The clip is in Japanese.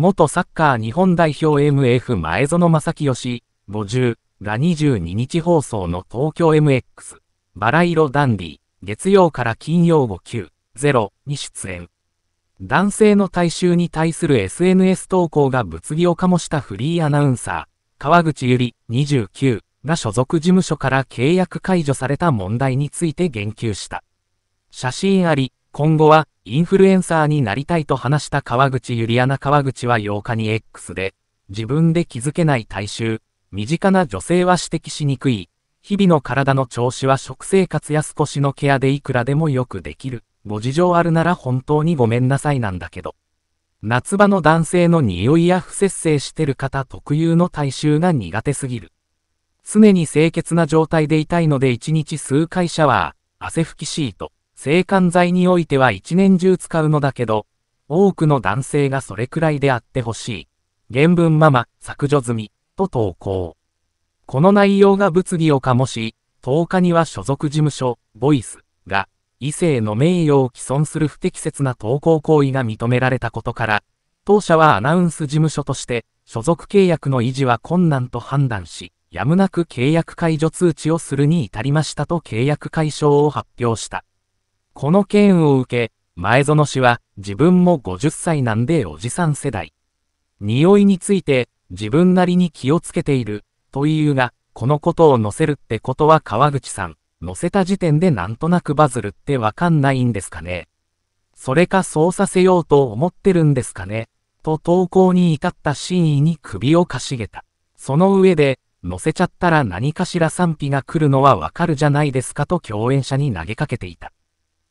元サッカー日本代表 MF 前園正清、50が22日放送の東京 MX、バラ色ダンディ、月曜から金曜午9、0に出演。男性の大衆に対する SNS 投稿が物議を醸したフリーアナウンサー、川口ゆ里29が所属事務所から契約解除された問題について言及した。写真あり、今後はインフルエンサーになりたいと話した川口ゆりアナ川口は8日に X で、自分で気づけない体臭、身近な女性は指摘しにくい、日々の体の調子は食生活や少しのケアでいくらでもよくできる、ご事情あるなら本当にごめんなさいなんだけど。夏場の男性の匂いや不節制してる方特有の体臭が苦手すぎる。常に清潔な状態でいたいので一日数回シャワー、汗拭きシート、制汗剤においては一年中使うのだけど、多くの男性がそれくらいであってほしい。原文ママ、削除済み、と投稿。この内容が物議を醸し、10日には所属事務所、ボイス、が、異性の名誉を毀損する不適切な投稿行為が認められたことから、当社はアナウンス事務所として、所属契約の維持は困難と判断し、やむなく契約解除通知をするに至りましたと契約解消を発表した。この件を受け、前園氏は自分も50歳なんでおじさん世代。匂いについて自分なりに気をつけているというが、このことを載せるってことは川口さん、載せた時点でなんとなくバズるってわかんないんですかね。それかそうさせようと思ってるんですかね。と投稿に至った真意に首をかしげた。その上で、載せちゃったら何かしら賛否が来るのはわかるじゃないですかと共演者に投げかけていた。